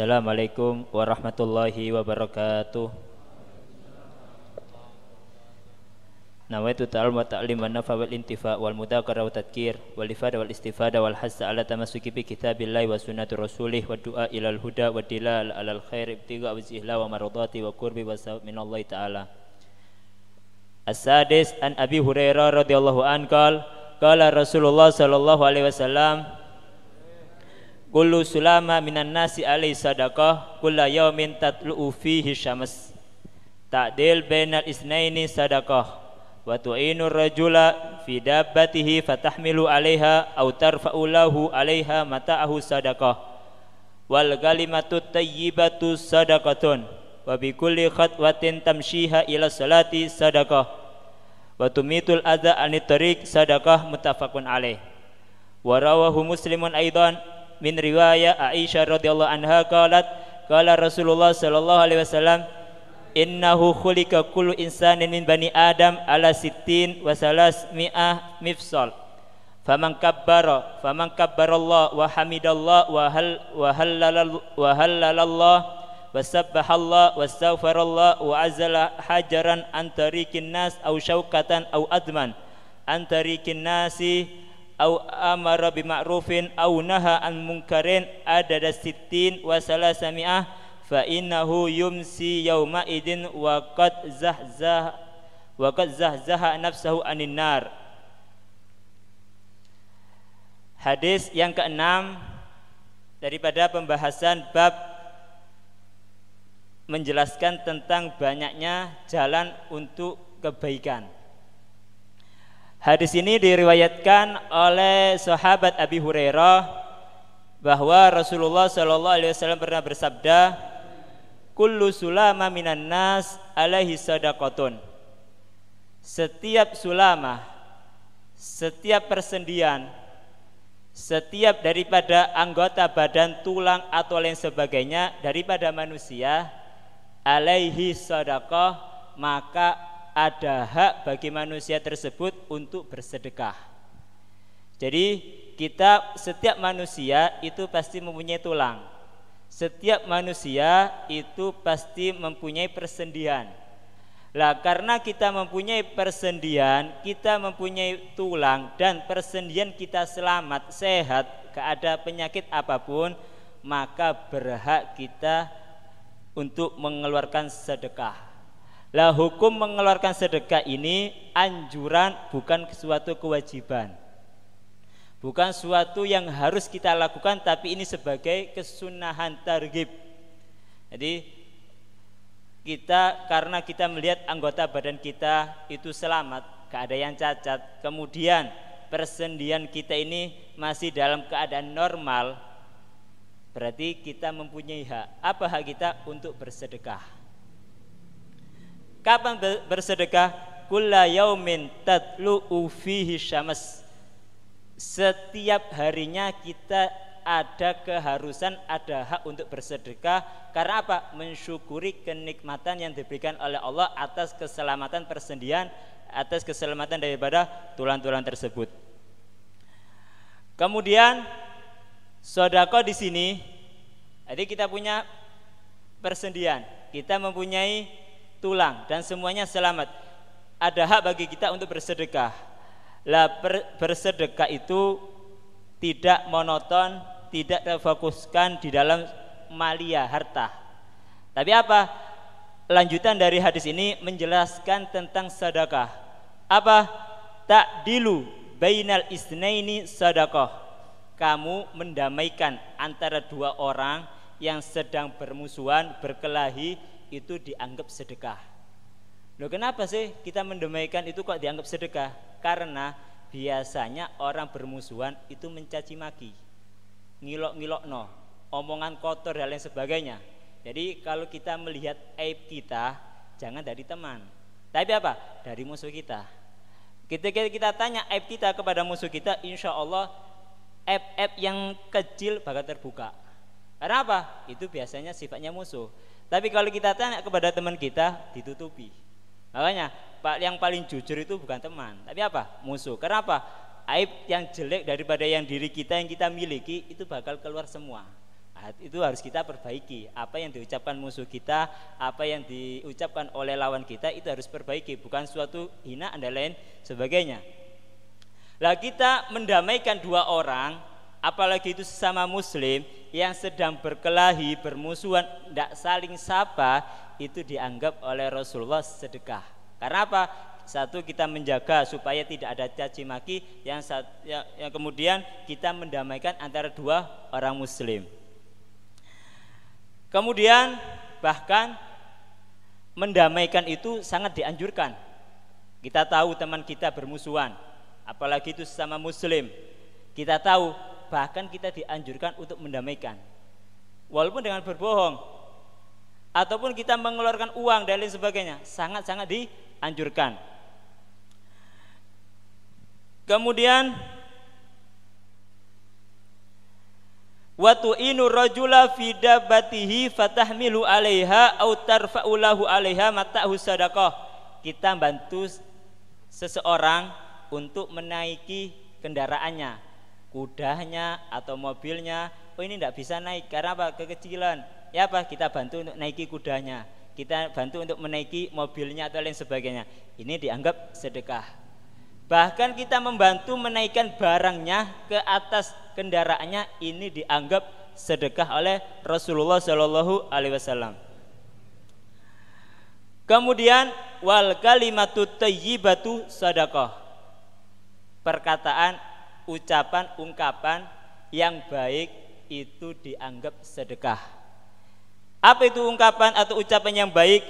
Assalamualaikum warahmatullahi wabarakatuh. Nawaitu ta'alum wa ta'lim wa nafa wal intifa wal mudakara wa tadkir wal ifada wal istifada wal hassa ala tamasuki bi kitabillahi wa sunnati rasulih wa du'a ilal huda wa dilal alal khair ibtiga wa zihla wa maradati wa kurbi wa sawab minallahi ta'ala. As-sadis an Abi Hurairah radhiyallahu anhu Kala Rasulullah sallallahu alaihi wasallam Kullu sulama minan nasi alai sadaqah Kulla yaumin tatlu'u fihi syams Ta'dil bainal isnaini sadaqah Wa tu'inu rajula fi dabbatihi fatahmilu alaiha Au tarfa'u lahu alaiha mata'ahu sadaqah Wal kalimatu tayyibatu sadaqatun Wa bi kulli khatwatin tamshiha ila salati sadaqah Wa tumitul adha anitarik sadaqah mutafakun alaih Wa muslimun aidan min riwayah Aisyah radhiyallahu anha qalat qala Rasulullah sallallahu alaihi wasallam innahu khuliqa kullu insanin min bani adam ala sittin wa salas mi'ah mifsal faman kabbara faman kabbarallah wa hamidallah wa hal wa hallalal wa hallalallah wa sabbahallah wa astaghfarallah wa azala hajaran antarikin tariqin nas aw syaukatan aw adman antarikin tariqin nasi au amara bi ma'rufin au naha an munkarin adada sittin wa salasami'ah fa innahu yumsi yawma idin wa qad zahzah wa qad zahzaha nafsahu anin nar Hadis yang keenam daripada pembahasan bab menjelaskan tentang banyaknya jalan untuk kebaikan. Hadis ini diriwayatkan oleh sahabat Abi Hurairah bahwa Rasulullah Shallallahu alaihi wasallam pernah bersabda, "Kullu sulama minan nas alaihi sadaqatun." Setiap sulamah, setiap persendian, setiap daripada anggota badan, tulang atau lain sebagainya daripada manusia alaihi sadaqah maka ada hak bagi manusia tersebut untuk bersedekah. Jadi kita setiap manusia itu pasti mempunyai tulang. Setiap manusia itu pasti mempunyai persendian. Lah karena kita mempunyai persendian, kita mempunyai tulang dan persendian kita selamat, sehat, gak ada penyakit apapun, maka berhak kita untuk mengeluarkan sedekah. Lah hukum mengeluarkan sedekah ini anjuran bukan suatu kewajiban. Bukan suatu yang harus kita lakukan tapi ini sebagai kesunahan targib. Jadi kita karena kita melihat anggota badan kita itu selamat, keadaan cacat, kemudian persendian kita ini masih dalam keadaan normal, berarti kita mempunyai hak. Apa hak kita untuk bersedekah? Kapan bersedekah? Kula yaumin tatlu'u fihi syams. Setiap harinya kita ada keharusan, ada hak untuk bersedekah karena apa? Mensyukuri kenikmatan yang diberikan oleh Allah atas keselamatan persendian, atas keselamatan daripada tulang-tulang tersebut. Kemudian sodako di sini, jadi kita punya persendian, kita mempunyai tulang dan semuanya selamat. Ada hak bagi kita untuk bersedekah. Lah bersedekah itu tidak monoton, tidak terfokuskan di dalam malia harta. Tapi apa? Lanjutan dari hadis ini menjelaskan tentang sedekah. Apa? tak dilu bainal isnaini sedekah. Kamu mendamaikan antara dua orang yang sedang bermusuhan, berkelahi itu dianggap sedekah. lo kenapa sih kita mendemaikan itu kok dianggap sedekah? Karena biasanya orang bermusuhan itu mencaci maki, ngilok-ngilok no, omongan kotor dan lain sebagainya. Jadi kalau kita melihat aib kita, jangan dari teman. Tapi apa? Dari musuh kita. Ketika kita tanya aib kita kepada musuh kita, insya Allah aib-aib yang kecil bakal terbuka. kenapa? Itu biasanya sifatnya musuh. Tapi kalau kita tanya kepada teman kita, ditutupi. Makanya pak yang paling jujur itu bukan teman, tapi apa? Musuh. Kenapa? Aib yang jelek daripada yang diri kita yang kita miliki itu bakal keluar semua. Nah, itu harus kita perbaiki. Apa yang diucapkan musuh kita, apa yang diucapkan oleh lawan kita itu harus perbaiki, bukan suatu hina, andalan, lain sebagainya. Lah kita mendamaikan dua orang, apalagi itu sesama muslim, yang sedang berkelahi, bermusuhan, tidak saling sapa, itu dianggap oleh Rasulullah sedekah. Karena apa? Satu kita menjaga supaya tidak ada caci maki, yang, yang, yang kemudian kita mendamaikan antara dua orang muslim. Kemudian bahkan mendamaikan itu sangat dianjurkan. Kita tahu teman kita bermusuhan, apalagi itu sesama muslim. Kita tahu bahkan kita dianjurkan untuk mendamaikan walaupun dengan berbohong ataupun kita mengeluarkan uang dan lain sebagainya sangat-sangat dianjurkan kemudian watu inu fida batihi dabbatihi fatahmilu alaiha au tarfa'u alaiha mata husadakoh. kita bantu seseorang untuk menaiki kendaraannya kudanya atau mobilnya oh ini tidak bisa naik karena apa kekecilan ya apa kita bantu untuk naiki kudanya kita bantu untuk menaiki mobilnya atau lain sebagainya ini dianggap sedekah bahkan kita membantu menaikkan barangnya ke atas kendaraannya ini dianggap sedekah oleh Rasulullah Shallallahu Alaihi Wasallam kemudian wal kalimatu tayyibatu sadaqah perkataan ucapan-ungkapan yang baik itu dianggap sedekah. Apa itu ungkapan atau ucapan yang baik?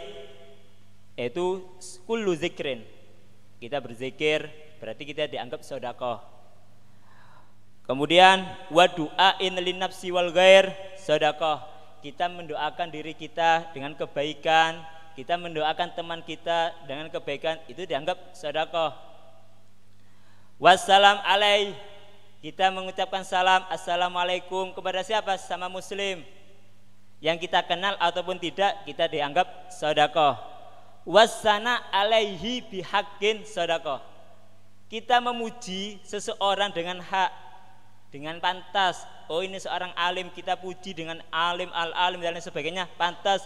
Itu kullu zikrin. Kita berzikir, berarti kita dianggap sedekah. Kemudian lin nafsi wal ghair sedekah. Kita mendoakan diri kita dengan kebaikan, kita mendoakan teman kita dengan kebaikan, itu dianggap sedekah. Wassalam alaih. Kita mengucapkan salam assalamualaikum kepada siapa sama muslim yang kita kenal ataupun tidak kita dianggap sodakoh wassana alaihi bihakin sodakoh kita memuji seseorang dengan hak dengan pantas oh ini seorang alim kita puji dengan alim al alim dan lain sebagainya pantas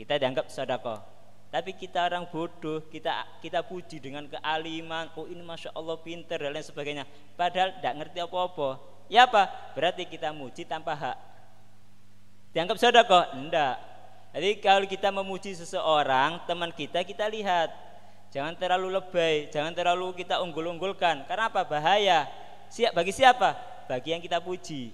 kita dianggap sodakoh tapi kita orang bodoh, kita kita puji dengan kealiman, oh ini masya Allah pinter dan lain sebagainya. Padahal tidak ngerti apa-apa. Ya apa? Berarti kita muji tanpa hak. Dianggap saudara kok? Enggak. Jadi kalau kita memuji seseorang, teman kita, kita lihat. Jangan terlalu lebay, jangan terlalu kita unggul-unggulkan. Karena apa? Bahaya. Siap bagi siapa? Bagi yang kita puji.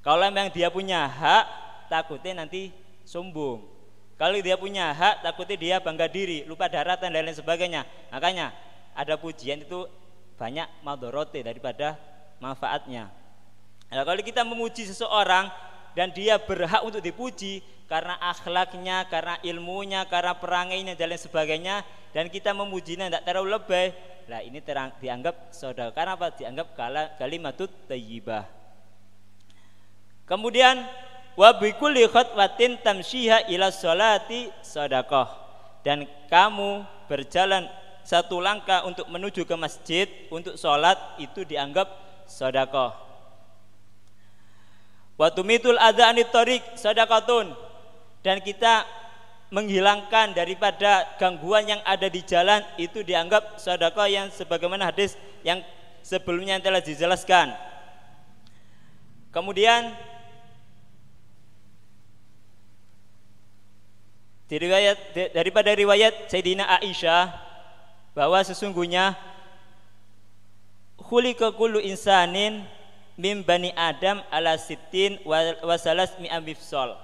Kalau memang dia punya hak, takutnya nanti sombong. Kalau dia punya hak, takutnya dia bangga diri, lupa daratan dan lain sebagainya. Makanya ada pujian itu banyak madorote daripada manfaatnya. Nah, kalau kita memuji seseorang dan dia berhak untuk dipuji karena akhlaknya, karena ilmunya, karena perangainya dan lain sebagainya dan kita memujinya tidak terlalu lebay. lah ini terang, dianggap saudara karena apa? Dianggap kalimat itu tayyibah. Kemudian wa kulli khatwatin tamsyiha ila sholati sadaqah dan kamu berjalan satu langkah untuk menuju ke masjid untuk sholat itu dianggap sodakoh wa tumitul adza anit tariq sadaqatun dan kita menghilangkan daripada gangguan yang ada di jalan itu dianggap sodakoh yang sebagaimana hadis yang sebelumnya telah dijelaskan kemudian Diriwayat daripada riwayat Sayyidina Aisyah bahwa sesungguhnya khuliqa kullu insanin mim bani Adam ala sittin wasalas mi'abifsol.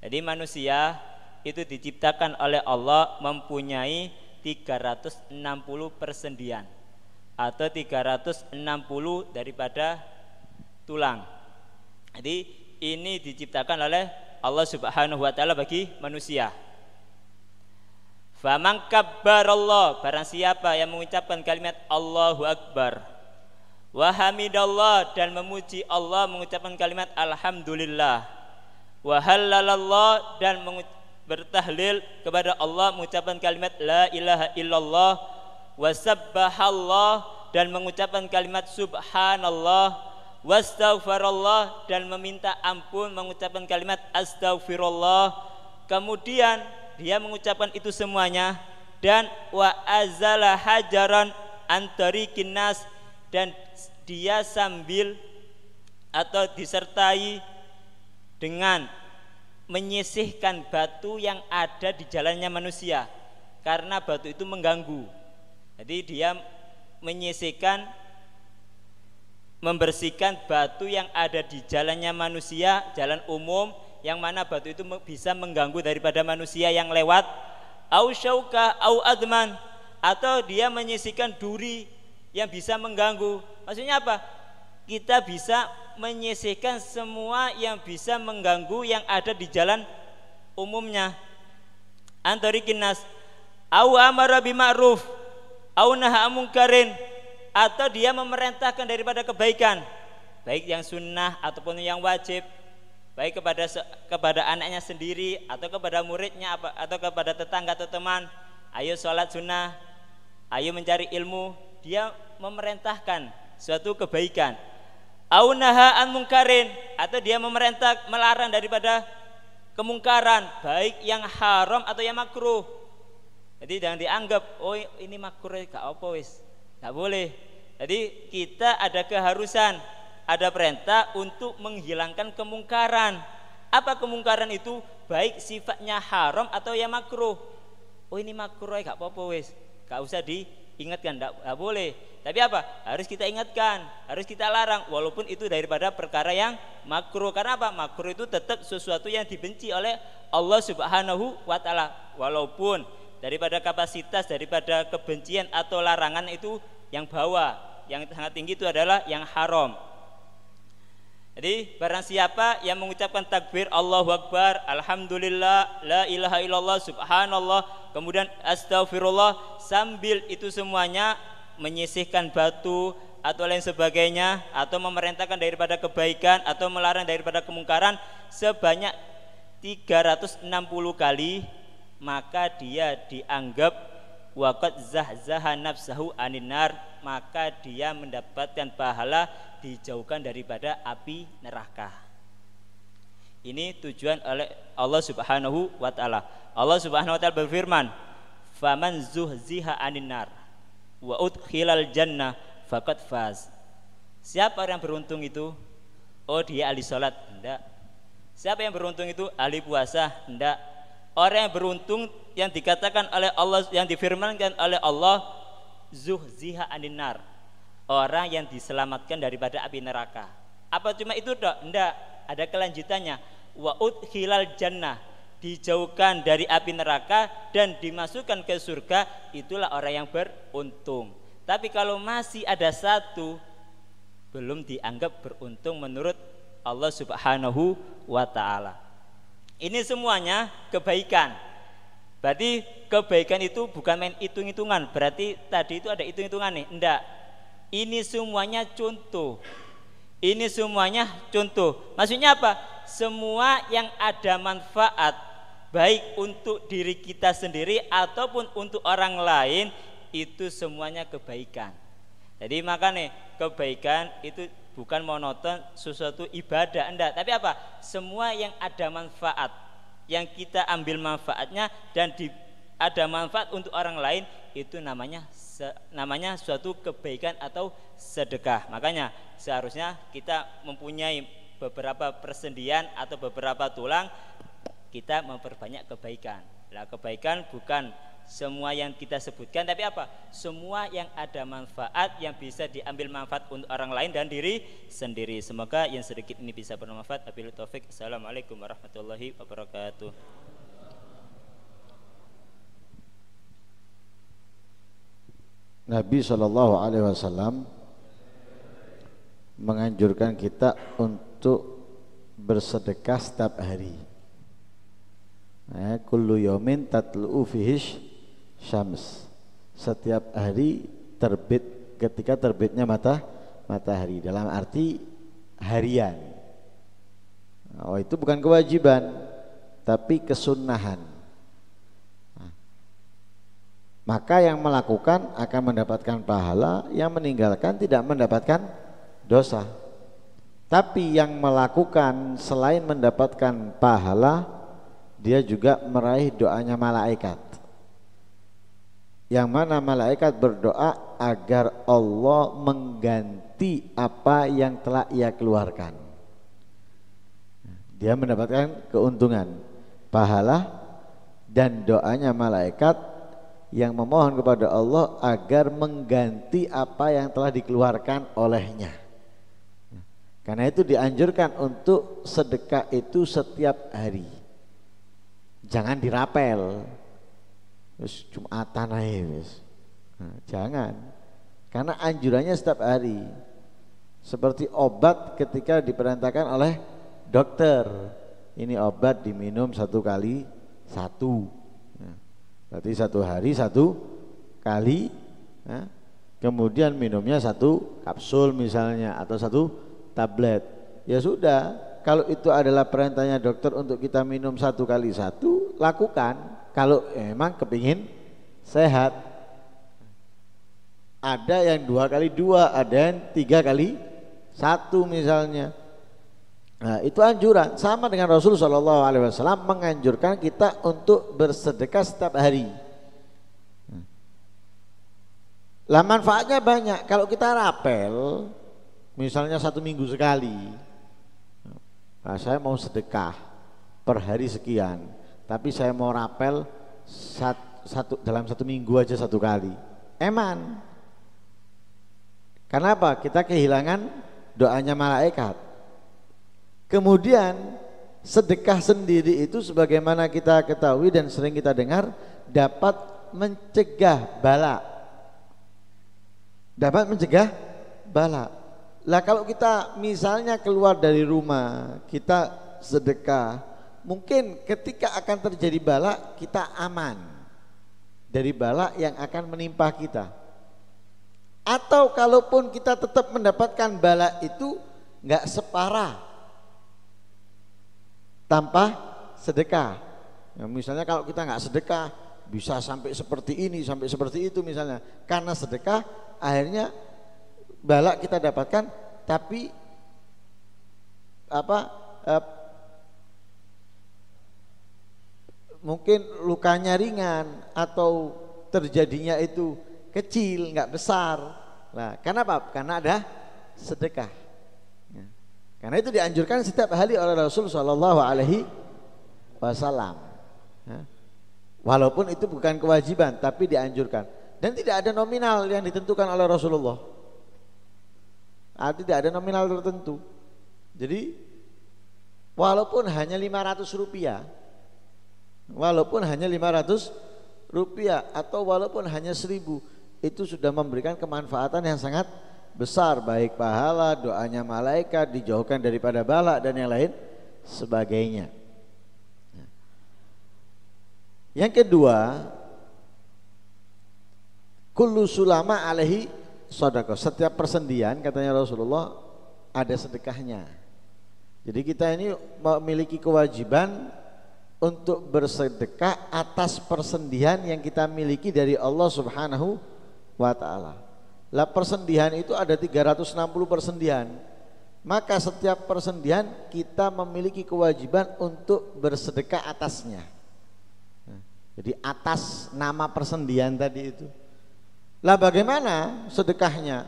Jadi manusia itu diciptakan oleh Allah mempunyai 360 persendian atau 360 daripada tulang. Jadi ini diciptakan oleh Allah Subhanahu wa taala bagi manusia. Faman Allah barang siapa yang mengucapkan kalimat Allahu akbar wa hamidallah dan memuji Allah mengucapkan kalimat alhamdulillah wa halalallah dan bertahlil kepada Allah mengucapkan kalimat la ilaha illallah wa sabbahallah dan mengucapkan kalimat subhanallah wastaghfarallah dan meminta ampun mengucapkan kalimat astaghfirullah kemudian dia mengucapkan itu semuanya dan wa azala hajaran antari kinas dan dia sambil atau disertai dengan menyisihkan batu yang ada di jalannya manusia karena batu itu mengganggu. Jadi dia menyisihkan membersihkan batu yang ada di jalannya manusia, jalan umum yang mana batu itu bisa mengganggu daripada manusia yang lewat au syauka au adman atau dia menyisihkan duri yang bisa mengganggu. Maksudnya apa? Kita bisa menyisihkan semua yang bisa mengganggu yang ada di jalan umumnya. kinas. au amara bima'ruf au naha karen atau dia memerintahkan daripada kebaikan baik yang sunnah ataupun yang wajib baik kepada kepada anaknya sendiri atau kepada muridnya atau kepada tetangga atau teman ayo sholat sunnah ayo mencari ilmu dia memerintahkan suatu kebaikan aunaha an mungkarin atau dia memerintah melarang daripada kemungkaran baik yang haram atau yang makruh jadi jangan dianggap oh ini makruh gak apa wis gak boleh jadi kita ada keharusan, ada perintah untuk menghilangkan kemungkaran. Apa kemungkaran itu? Baik sifatnya haram atau ya makruh. Oh ini makruh, gak apa-apa wes, Gak usah diingatkan, gak, gak boleh. Tapi apa? Harus kita ingatkan, harus kita larang walaupun itu daripada perkara yang makruh. Karena apa? Makruh itu tetap sesuatu yang dibenci oleh Allah Subhanahu wa taala. Walaupun daripada kapasitas daripada kebencian atau larangan itu yang bawah yang sangat tinggi itu adalah yang haram jadi barang siapa yang mengucapkan takbir Allahu Akbar, Alhamdulillah, La ilaha illallah, Subhanallah, kemudian Astagfirullah, sambil itu semuanya menyisihkan batu atau lain sebagainya, atau memerintahkan daripada kebaikan, atau melarang daripada kemungkaran sebanyak 360 kali, maka dia dianggap waqad zahzaha nafsahu anin aninar maka dia mendapatkan pahala dijauhkan daripada api neraka ini tujuan oleh Allah Subhanahu wa taala Allah Subhanahu wa taala berfirman faman zuhziha aninar nar wa udkhilal jannah faqad faz siapa yang beruntung itu oh dia ahli salat enggak siapa yang beruntung itu ahli puasa enggak orang yang beruntung yang dikatakan oleh Allah yang difirmankan oleh Allah zuhziha aninar orang yang diselamatkan daripada api neraka apa cuma itu dok enggak ada kelanjutannya wa hilal jannah dijauhkan dari api neraka dan dimasukkan ke surga itulah orang yang beruntung tapi kalau masih ada satu belum dianggap beruntung menurut Allah Subhanahu wa taala ini semuanya kebaikan. Berarti kebaikan itu bukan main hitung-hitungan. Berarti tadi itu ada hitung-hitungan nih. Enggak. Ini semuanya contoh. Ini semuanya contoh. Maksudnya apa? Semua yang ada manfaat baik untuk diri kita sendiri ataupun untuk orang lain itu semuanya kebaikan. Jadi makanya kebaikan itu bukan monoton sesuatu ibadah Anda, tapi apa semua yang ada manfaat yang kita ambil manfaatnya dan di, ada manfaat untuk orang lain itu namanya se, namanya suatu kebaikan atau sedekah makanya seharusnya kita mempunyai beberapa persendian atau beberapa tulang kita memperbanyak kebaikan lah kebaikan bukan semua yang kita sebutkan tapi apa semua yang ada manfaat yang bisa diambil manfaat untuk orang lain dan diri sendiri semoga yang sedikit ini bisa bermanfaat apabila taufik assalamualaikum warahmatullahi wabarakatuh Nabi Shallallahu Alaihi Wasallam menganjurkan kita untuk bersedekah setiap hari. Eh, kullu yomin tatlu'u fihish syams setiap hari terbit ketika terbitnya mata matahari dalam arti harian oh itu bukan kewajiban tapi kesunahan nah. maka yang melakukan akan mendapatkan pahala yang meninggalkan tidak mendapatkan dosa tapi yang melakukan selain mendapatkan pahala dia juga meraih doanya malaikat yang mana malaikat berdoa agar Allah mengganti apa yang telah ia keluarkan. Dia mendapatkan keuntungan, pahala dan doanya malaikat yang memohon kepada Allah agar mengganti apa yang telah dikeluarkan olehnya. Karena itu dianjurkan untuk sedekah itu setiap hari. Jangan dirapel wis Jumatan ae Nah, jangan. Karena anjurannya setiap hari. Seperti obat ketika diperintahkan oleh dokter. Ini obat diminum satu kali satu. Nah, berarti satu hari satu kali. ya. kemudian minumnya satu kapsul misalnya atau satu tablet. Ya sudah, kalau itu adalah perintahnya dokter untuk kita minum satu kali satu, lakukan kalau emang kepingin sehat ada yang dua kali dua ada yang tiga kali satu misalnya Nah, itu anjuran sama dengan Rasul Shallallahu Alaihi Wasallam menganjurkan kita untuk bersedekah setiap hari. Lah manfaatnya banyak. Kalau kita rapel, misalnya satu minggu sekali, nah, saya mau sedekah per hari sekian tapi saya mau rapel sat, satu dalam satu minggu aja satu kali eman Kenapa? kita kehilangan doanya malaikat kemudian sedekah sendiri itu sebagaimana kita ketahui dan sering kita dengar dapat mencegah bala dapat mencegah bala lah kalau kita misalnya keluar dari rumah kita sedekah mungkin ketika akan terjadi bala kita aman dari bala yang akan menimpa kita. Atau kalaupun kita tetap mendapatkan bala itu nggak separah tanpa sedekah. Ya, misalnya kalau kita nggak sedekah bisa sampai seperti ini sampai seperti itu misalnya karena sedekah akhirnya bala kita dapatkan tapi apa eh, mungkin lukanya ringan atau terjadinya itu kecil nggak besar lah karena apa karena ada sedekah ya. karena itu dianjurkan setiap hari oleh Rasul Shallallahu Alaihi Wasallam ya. walaupun itu bukan kewajiban tapi dianjurkan dan tidak ada nominal yang ditentukan oleh Rasulullah artinya ah, tidak ada nominal tertentu jadi walaupun hanya 500 rupiah walaupun hanya 500 rupiah atau walaupun hanya 1000 itu sudah memberikan kemanfaatan yang sangat besar baik pahala doanya malaikat dijauhkan daripada bala dan yang lain sebagainya yang kedua kullu sulama alaihi sodako setiap persendian katanya Rasulullah ada sedekahnya jadi kita ini memiliki kewajiban untuk bersedekah atas persendian yang kita miliki dari Allah Subhanahu wa taala. Lah persendian itu ada 360 persendian, Maka setiap persendian kita memiliki kewajiban untuk bersedekah atasnya. Jadi atas nama persendian tadi itu. Lah bagaimana sedekahnya?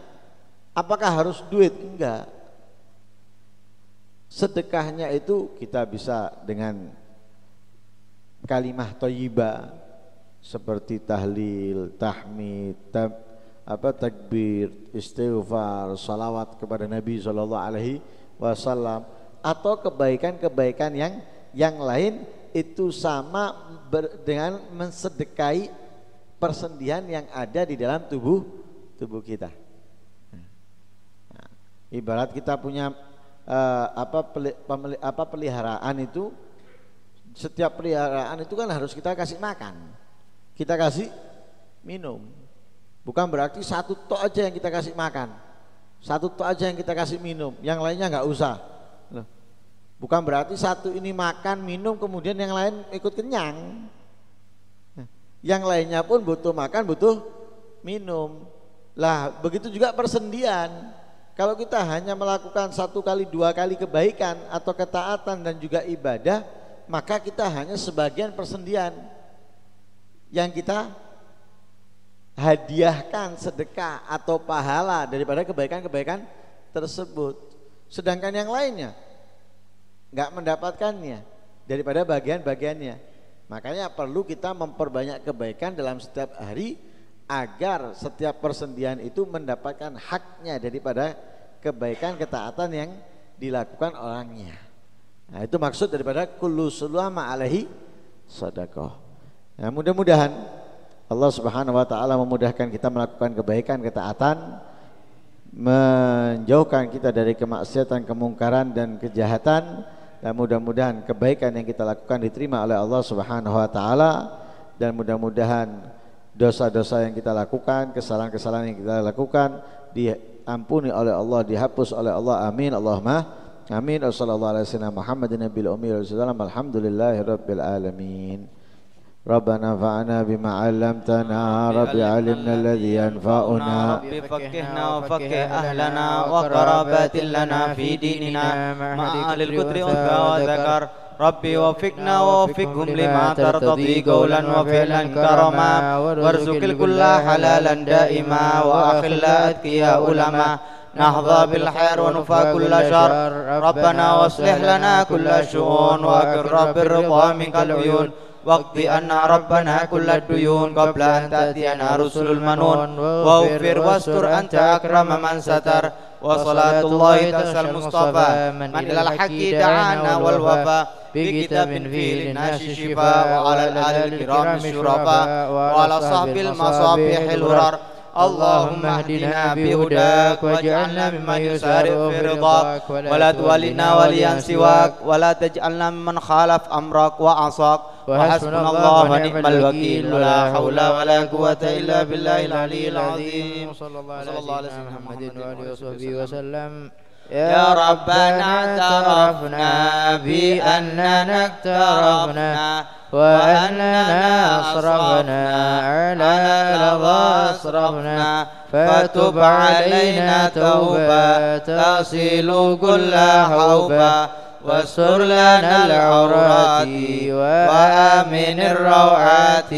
Apakah harus duit? Enggak. Sedekahnya itu kita bisa dengan kalimah toyiba seperti tahlil, tahmid, tab, apa takbir, istighfar, salawat kepada Nabi Shallallahu alaihi wasallam atau kebaikan-kebaikan yang yang lain itu sama ber, dengan mensedekai persendian yang ada di dalam tubuh tubuh kita. Nah, ibarat kita punya uh, apa, peli, pemeli, apa peliharaan itu setiap peliharaan itu kan harus kita kasih makan kita kasih minum bukan berarti satu tok aja yang kita kasih makan satu tok aja yang kita kasih minum yang lainnya nggak usah bukan berarti satu ini makan minum kemudian yang lain ikut kenyang yang lainnya pun butuh makan butuh minum lah begitu juga persendian kalau kita hanya melakukan satu kali dua kali kebaikan atau ketaatan dan juga ibadah maka kita hanya sebagian persendian yang kita hadiahkan sedekah atau pahala daripada kebaikan-kebaikan tersebut. Sedangkan yang lainnya nggak mendapatkannya daripada bagian-bagiannya. Makanya perlu kita memperbanyak kebaikan dalam setiap hari agar setiap persendian itu mendapatkan haknya daripada kebaikan ketaatan yang dilakukan orangnya. Nah, itu maksud daripada kullu sulama alaihi sadaqah. Ya, mudah-mudahan Allah Subhanahu wa taala memudahkan kita melakukan kebaikan, ketaatan, menjauhkan kita dari kemaksiatan, kemungkaran dan kejahatan dan mudah-mudahan kebaikan yang kita lakukan diterima oleh Allah Subhanahu wa taala dan mudah-mudahan dosa-dosa yang kita lakukan, kesalahan-kesalahan yang kita lakukan diampuni oleh Allah, dihapus oleh Allah. Amin. Allahumma Amin. Wassalamualaikum warahmatullahi wabarakatuh. Alhamdulillahirabbil alamin. ربنا فعنا بما علمتنا رب علمنا الذي ينفعنا رب فكهنا وفكه أهلنا وقرابات لنا في ديننا مع أهل الكتر أنثى وذكر ربي وفقنا ووفقهم لما ترتضي قولا وفعلا كرما وارزق الكل حلالا دائما وأخلاء أتقياء علما نحظى بالخير ونفى كل شر ربنا واصلح لنا كل الشؤون وأكرم بالرضا منك العيون واقض أن ربنا كل الديون قبل أن تأتينا رسل المنون واغفر واستر أنت أكرم من ستر وصلاة الله تسعى المصطفى من إلى الحق دعانا والوفاء بكتاب فيه للناس شفاء وعلى الآل الكرام الشرفاء وعلى صحب المصابيح الهرر اللهم اهدنا بهداك واجعلنا ممن يسارع في رضاك ولا تولنا وليا سواك ولا تجعلنا ممن خالف أمرك وعصاك وحسبنا الله ونعم الوكيل ولا حول ولا قوة إلا بالله العلي العظيم صلى الله عليه وسلم محمد وعلى وصحبه وسلم يا ربنا اعترفنا بأننا اقترفنا وأننا أصرفنا على لظى أصرفنا فتب علينا توبة تصل كل حوبة واستر لنا العورات وآمن الروعات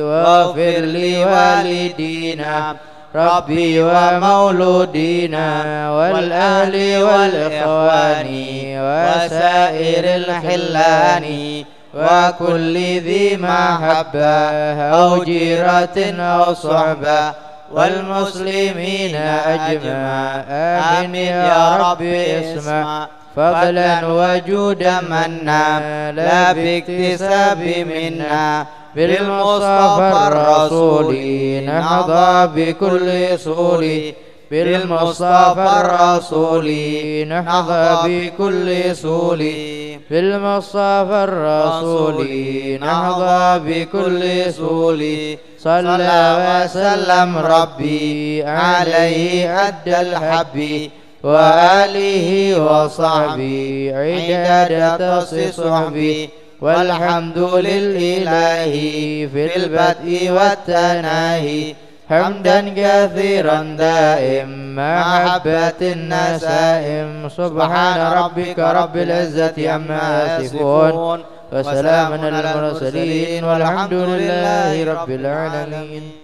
واغفر لوالدينا ربي ومولودينا والأهل والإخوان وسائر الحلان وكل ذي محبة أو جيرة أو صحبة والمسلمين أجمع آمين يا رب اسمع فضلا وجودا منا لا باكتساب منا بالمصطفى الرسول نهضى بكل سهول بالمصطفى الرسول نحظى بكل سولي بالمصطفى الرسول نحظى بكل سولي صلى وسلم ربي عليه أدى الحب وآله وصحبي عدد تصي صحبي والحمد لله في البدء والتناهي حمدا كثيرا دائم محبة النسائم سبحان ربك رب العزة عما يصفون وسلام على المرسلين والحمد لله رب العالمين